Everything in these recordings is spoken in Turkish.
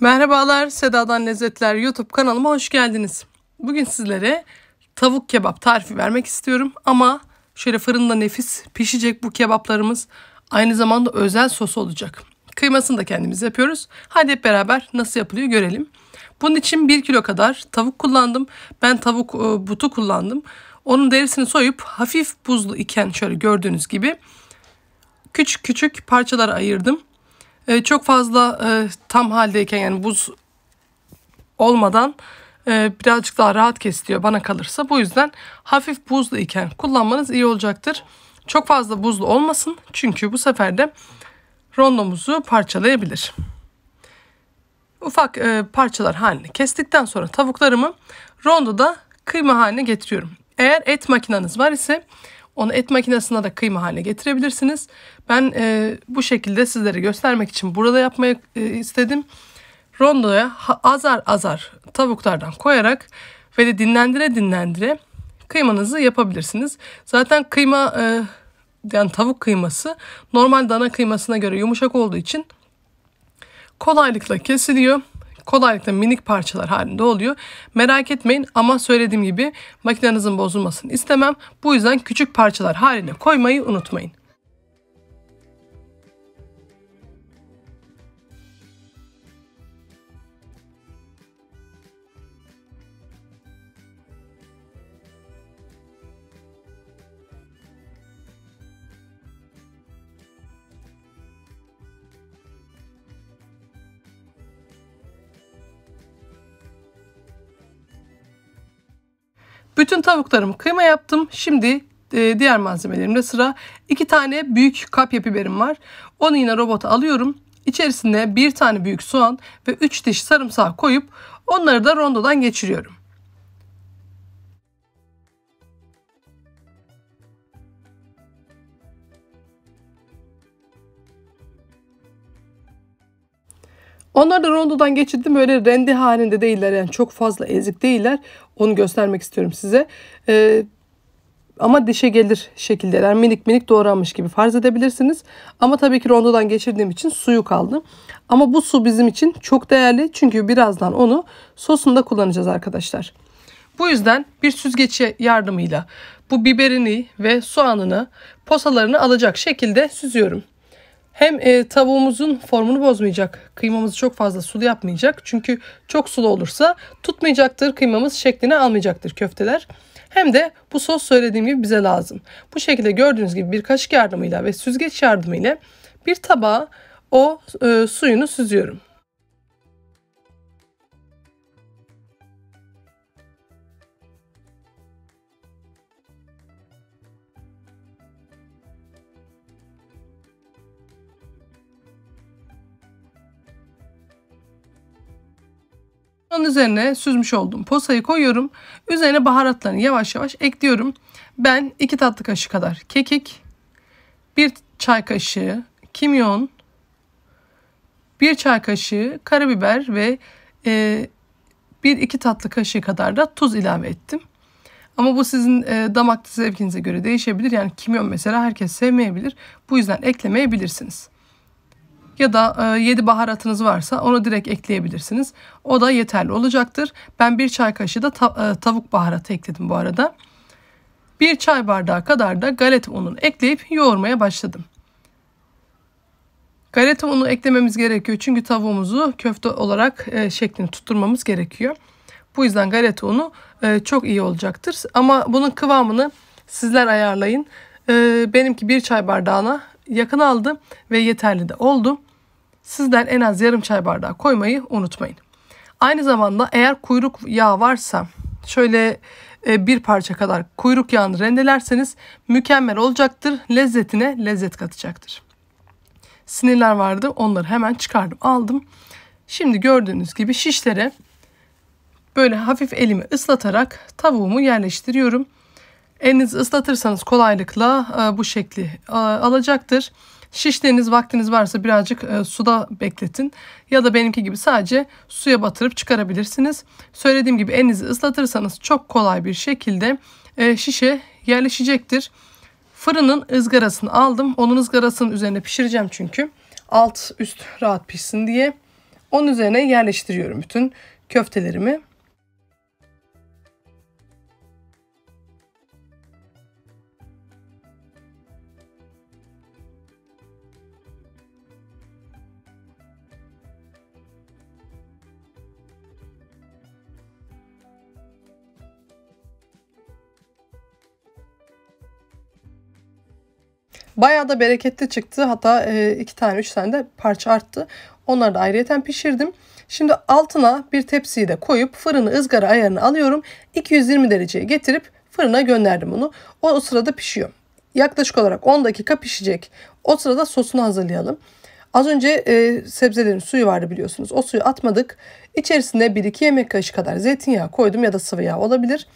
Merhabalar Seda'dan Lezzetler YouTube kanalıma hoş geldiniz. Bugün sizlere tavuk kebap tarifi vermek istiyorum ama şöyle fırında nefis pişecek bu kebaplarımız aynı zamanda özel sos olacak. Kıymasını da kendimiz yapıyoruz. Hadi hep beraber nasıl yapılıyor görelim. Bunun için 1 kilo kadar tavuk kullandım. Ben tavuk e, butu kullandım. Onun derisini soyup hafif buzlu iken şöyle gördüğünüz gibi küçük küçük parçalar ayırdım. E, çok fazla e, tam haldeyken yani buz olmadan e, birazcık daha rahat kesiliyor bana kalırsa. Bu yüzden hafif buzlu iken kullanmanız iyi olacaktır. Çok fazla buzlu olmasın çünkü bu sefer de rondomuzu parçalayabilir. Ufak e, parçalar haline kestikten sonra tavuklarımı rondoda kıyma haline getiriyorum. Eğer et makineniz var ise onu et makinesine de kıyma haline getirebilirsiniz. Ben e, bu şekilde sizlere göstermek için burada yapmayı e, istedim. Rondoya azar azar tavuklardan koyarak ve de dinlendire dinlendire kıymanızı yapabilirsiniz. Zaten kıyma e, yani tavuk kıyması normal dana kıymasına göre yumuşak olduğu için kolaylıkla kesiliyor kolaylıkla minik parçalar halinde oluyor. Merak etmeyin ama söylediğim gibi makinenizin bozulmasını istemem. Bu yüzden küçük parçalar haline koymayı unutmayın. Bütün tavuklarımı kıyma yaptım. Şimdi e, diğer malzemelerimde sıra. 2 tane büyük kapya biberim var. Onu yine robota alıyorum. İçerisine bir tane büyük soğan ve 3 diş sarımsak koyup onları da rondodan geçiriyorum. Onlar da rondodan geçirdim böyle rendi halinde değiller yani çok fazla ezik değiller. Onu göstermek istiyorum size. Ee, ama dişe gelir şekildeler minik minik doğranmış gibi farz edebilirsiniz. Ama tabii ki rondodan geçirdiğim için suyu kaldı. Ama bu su bizim için çok değerli çünkü birazdan onu sosunda kullanacağız arkadaşlar. Bu yüzden bir süzgeçe yardımıyla bu biberini ve soğanını posalarını alacak şekilde süzüyorum. Hem e, tavuğumuzun formunu bozmayacak. Kıymamızı çok fazla sulu yapmayacak. Çünkü çok sulu olursa tutmayacaktır kıymamız şeklini almayacaktır köfteler. Hem de bu sos söylediğim gibi bize lazım. Bu şekilde gördüğünüz gibi bir kaşık yardımıyla ve süzgeç yardımıyla bir tabağa o e, suyunu süzüyorum. Onun üzerine süzmüş olduğum posayı koyuyorum. Üzerine baharatlarını yavaş yavaş ekliyorum. Ben 2 tatlı kaşığı kadar kekik, 1 çay kaşığı kimyon, 1 çay kaşığı karabiber ve e, 1-2 tatlı kaşığı kadar da tuz ilave ettim. Ama bu sizin e, damak zevkinize göre değişebilir. Yani kimyon mesela herkes sevmeyebilir. Bu yüzden eklemeyebilirsiniz ya da 7 e, baharatınız varsa onu direkt ekleyebilirsiniz. O da yeterli olacaktır. Ben bir çay kaşığı da e, tavuk baharatı ekledim bu arada. Bir çay bardağı kadar da galeta ununu ekleyip yoğurmaya başladım. Galeta unu eklememiz gerekiyor çünkü tavuğumuzu köfte olarak e, şeklini tutturmamız gerekiyor. Bu yüzden galeta unu çok iyi olacaktır. Ama bunun kıvamını sizler ayarlayın. Benimki bir çay bardağına yakın aldı ve yeterli de oldu sizden en az yarım çay bardağı koymayı unutmayın. Aynı zamanda eğer kuyruk yağı varsa şöyle e, bir parça kadar kuyruk yağını rendelerseniz mükemmel olacaktır. Lezzetine lezzet katacaktır. Sinirler vardı onları hemen çıkardım aldım. Şimdi gördüğünüz gibi şişlere böyle hafif elimi ıslatarak tavuğumu yerleştiriyorum. Elinizi ıslatırsanız kolaylıkla e, bu şekli e, alacaktır. Şişleriniz vaktiniz varsa birazcık e, suda bekletin. Ya da benimki gibi sadece suya batırıp çıkarabilirsiniz. Söylediğim gibi elinizi ıslatırsanız çok kolay bir şekilde e, şişe yerleşecektir. Fırının ızgarasını aldım. Onun ızgarasının üzerine pişireceğim çünkü. Alt üst rahat pişsin diye. Onun üzerine yerleştiriyorum bütün köftelerimi. Bayağı da bereketli çıktı. Hatta e, iki tane üç tane de parça arttı. Onları da ayrıyeten pişirdim. Şimdi altına bir tepsiyi de koyup fırını ızgara ayarını alıyorum. 220 dereceye getirip fırına gönderdim onu. O, o sırada pişiyor. Yaklaşık olarak 10 dakika pişecek. O sırada sosunu hazırlayalım. Az önce e, sebzelerin suyu vardı biliyorsunuz. O suyu atmadık. İçerisine 1-2 yemek kaşığı kadar zeytinyağı koydum ya da sıvı yağ olabilir.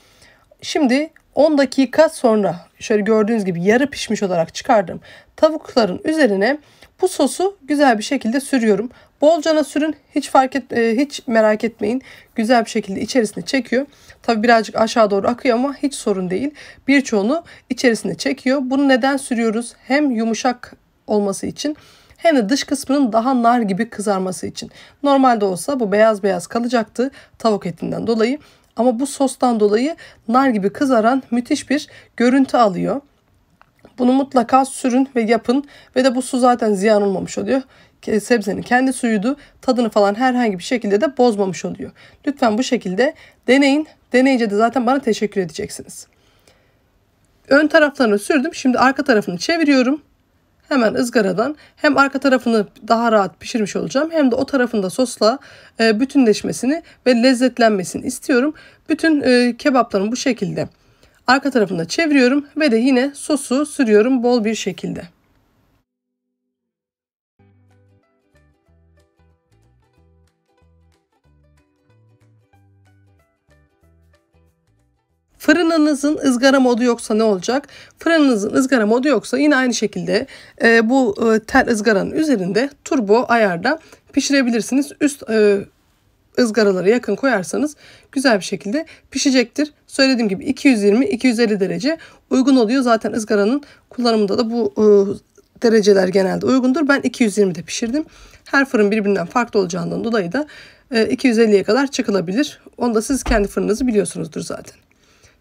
Şimdi 10 dakika sonra şöyle gördüğünüz gibi yarı pişmiş olarak çıkardım. Tavukların üzerine bu sosu güzel bir şekilde sürüyorum. Bolcana sürün hiç fark et e, hiç merak etmeyin. Güzel bir şekilde içerisine çekiyor. Tabi birazcık aşağı doğru akıyor ama hiç sorun değil. Birçoğunu içerisine çekiyor. Bunu neden sürüyoruz? Hem yumuşak olması için hem de dış kısmının daha nar gibi kızarması için. Normalde olsa bu beyaz beyaz kalacaktı tavuk etinden dolayı. Ama bu sostan dolayı nar gibi kızaran müthiş bir görüntü alıyor. Bunu mutlaka sürün ve yapın ve de bu su zaten ziyan olmamış oluyor. Sebzenin kendi suyuydu. Tadını falan herhangi bir şekilde de bozmamış oluyor. Lütfen bu şekilde deneyin. Deneyince de zaten bana teşekkür edeceksiniz. Ön taraflarını sürdüm. Şimdi arka tarafını çeviriyorum hemen ızgaradan hem arka tarafını daha rahat pişirmiş olacağım hem de o tarafında sosla e, bütünleşmesini ve lezzetlenmesini istiyorum. Bütün e, bu şekilde. Arka tarafında çeviriyorum ve de yine sosu sürüyorum bol bir şekilde. Fırınınızın ızgara modu yoksa ne olacak? Fırınınızın ızgara modu yoksa yine aynı şekilde e, bu e, tel ızgaranın üzerinde turbo ayarda pişirebilirsiniz. Üst e, ızgaralara yakın koyarsanız güzel bir şekilde pişecektir. Söylediğim gibi 220-250 derece uygun oluyor. Zaten ızgaranın kullanımında da bu e, dereceler genelde uygundur. Ben 220'de pişirdim. Her fırın birbirinden farklı olacağından dolayı da 250'ye e, kadar çıkılabilir. Onu da siz kendi fırınınızı biliyorsunuzdur zaten.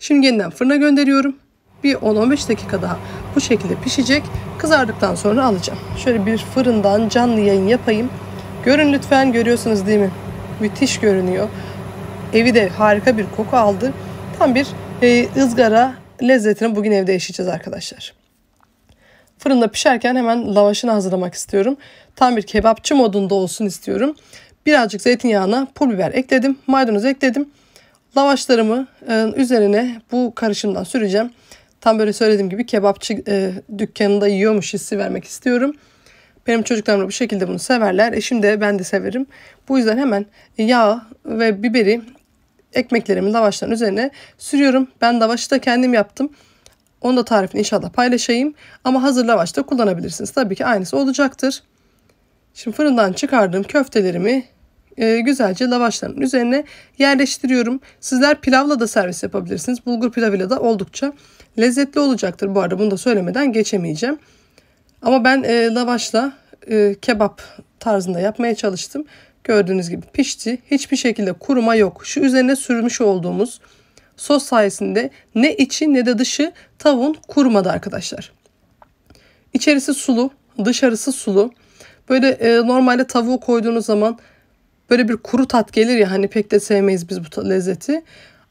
Şimdi yeniden fırına gönderiyorum. Bir 10-15 dakika daha bu şekilde pişecek. Kızardıktan sonra alacağım. Şöyle bir fırından canlı yayın yapayım. Görün lütfen görüyorsunuz değil mi? Müthiş görünüyor. Evi de harika bir koku aldı. Tam bir e, ızgara lezzetini bugün evde yaşayacağız arkadaşlar. Fırında pişerken hemen lavaşını hazırlamak istiyorum. Tam bir kebapçı modunda olsun istiyorum. Birazcık zeytinyağına pul biber ekledim, maydanoz ekledim. Lavaşlarımı e, üzerine bu karışımdan süreceğim. Tam böyle söylediğim gibi kebapçı e, dükkanında yiyormuş hissi vermek istiyorum. Benim çocuklarım da bu şekilde bunu severler. Eşim de ben de severim. Bu yüzden hemen yağ ve biberi ekmeklerimin lavaşların üzerine sürüyorum. Ben lavaşı da kendim yaptım. Onu da tarifini inşallah paylaşayım. Ama hazır lavaş da kullanabilirsiniz. Tabii ki aynısı olacaktır. Şimdi fırından çıkardığım köftelerimi e, güzelce lavaşların üzerine yerleştiriyorum. Sizler pilavla da servis yapabilirsiniz. Bulgur pilavıyla da oldukça lezzetli olacaktır. Bu arada bunu da söylemeden geçemeyeceğim. Ama ben e, lavaşla e, kebap tarzında yapmaya çalıştım. Gördüğünüz gibi pişti. Hiçbir şekilde kuruma yok. Şu üzerine sürmüş olduğumuz sos sayesinde ne içi ne de dışı tavuğun kurumadı arkadaşlar. İçerisi sulu, dışarısı sulu. Böyle e, normalde tavuğu koyduğunuz zaman böyle bir kuru tat gelir ya hani pek de sevmeyiz biz bu lezzeti.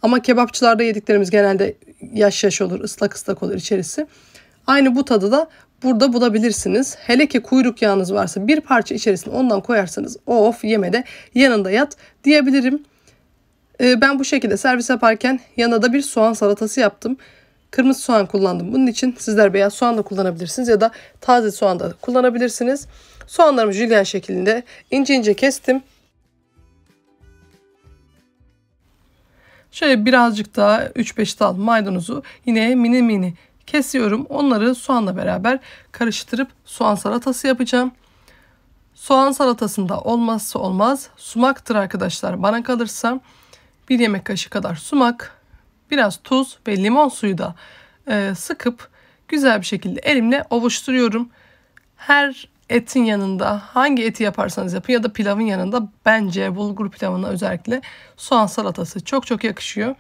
Ama kebapçılarda yediklerimiz genelde yaş yaş olur, ıslak ıslak olur içerisi. Aynı bu tadı da burada bulabilirsiniz. Hele ki kuyruk yağınız varsa bir parça içerisine ondan koyarsanız of yemede yanında yat diyebilirim. Ee, ben bu şekilde servis yaparken yanına da bir soğan salatası yaptım. Kırmızı soğan kullandım. Bunun için sizler beyaz soğan da kullanabilirsiniz ya da taze soğan da kullanabilirsiniz. Soğanlarımı jülyen şeklinde ince ince kestim. Şöyle birazcık daha 3-5 dal maydanozu yine mini mini kesiyorum. Onları soğanla beraber karıştırıp soğan salatası yapacağım. Soğan salatasında olmazsa olmaz sumaktır arkadaşlar. Bana kalırsa bir yemek kaşığı kadar sumak, biraz tuz ve limon suyu da e, sıkıp güzel bir şekilde elimle ovuşturuyorum. Her etin yanında hangi eti yaparsanız yapın ya da pilavın yanında bence bulgur pilavına özellikle soğan salatası çok çok yakışıyor.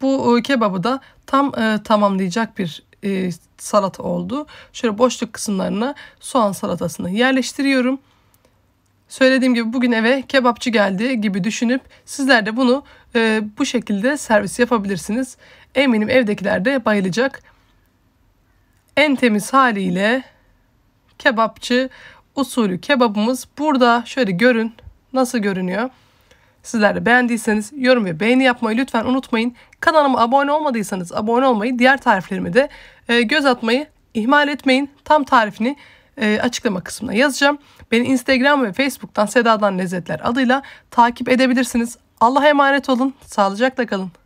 Bu e, kebabı da tam e, tamamlayacak bir e, salata oldu. Şöyle boşluk kısımlarına soğan salatasını yerleştiriyorum. Söylediğim gibi bugün eve kebapçı geldi gibi düşünüp sizler de bunu e, bu şekilde servis yapabilirsiniz. Eminim evdekiler de bayılacak. En temiz haliyle kebapçı usulü kebabımız burada. Şöyle görün nasıl görünüyor. Sizler de beğendiyseniz yorum ve beğeni yapmayı lütfen unutmayın. Kanalıma abone olmadıysanız abone olmayı, diğer tariflerimi de e, göz atmayı ihmal etmeyin. Tam tarifini e, açıklama kısmına yazacağım. Beni Instagram ve Facebook'tan Seda'dan Lezzetler adıyla takip edebilirsiniz. Allah'a emanet olun, sağlıcakla kalın.